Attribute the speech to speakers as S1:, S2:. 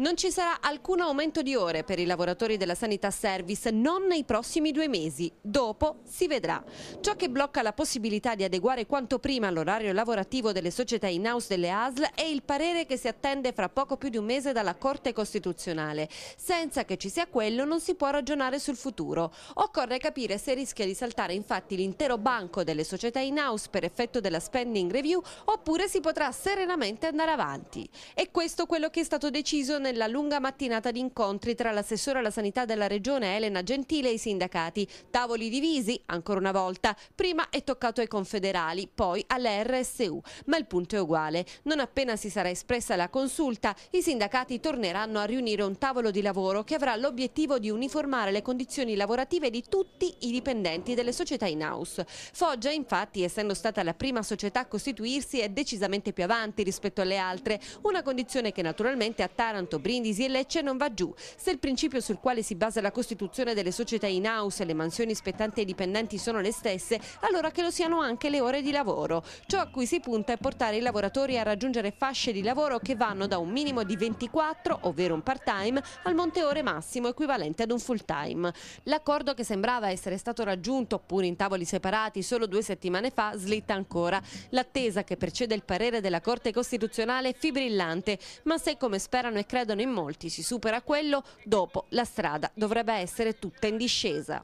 S1: Non ci sarà alcun aumento di ore per i lavoratori della sanità service, non nei prossimi due mesi. Dopo si vedrà. Ciò che blocca la possibilità di adeguare quanto prima l'orario lavorativo delle società in house delle ASL è il parere che si attende fra poco più di un mese dalla Corte Costituzionale. Senza che ci sia quello non si può ragionare sul futuro. Occorre capire se rischia di saltare infatti l'intero banco delle società in house per effetto della spending review oppure si potrà serenamente andare avanti. E questo quello che è stato deciso nel nella lunga mattinata di incontri tra l'assessore alla sanità della regione Elena Gentile e i sindacati. Tavoli divisi, ancora una volta, prima è toccato ai confederali, poi alle RSU, ma il punto è uguale. Non appena si sarà espressa la consulta, i sindacati torneranno a riunire un tavolo di lavoro che avrà l'obiettivo di uniformare le condizioni lavorative di tutti i dipendenti delle società in house. Foggia, infatti, essendo stata la prima società a costituirsi, è decisamente più avanti rispetto alle altre, una condizione che naturalmente a Taranto Brindisi e Lecce non va giù. Se il principio sul quale si basa la costituzione delle società in house e le mansioni spettanti ai dipendenti sono le stesse, allora che lo siano anche le ore di lavoro. Ciò a cui si punta è portare i lavoratori a raggiungere fasce di lavoro che vanno da un minimo di 24, ovvero un part-time, al monte ore massimo equivalente ad un full-time. L'accordo che sembrava essere stato raggiunto, pur in tavoli separati, solo due settimane fa, slitta ancora. L'attesa che precede il parere della Corte Costituzionale è fibrillante, ma se come sperano e credono in molti, si supera quello, dopo la strada dovrebbe essere tutta in discesa.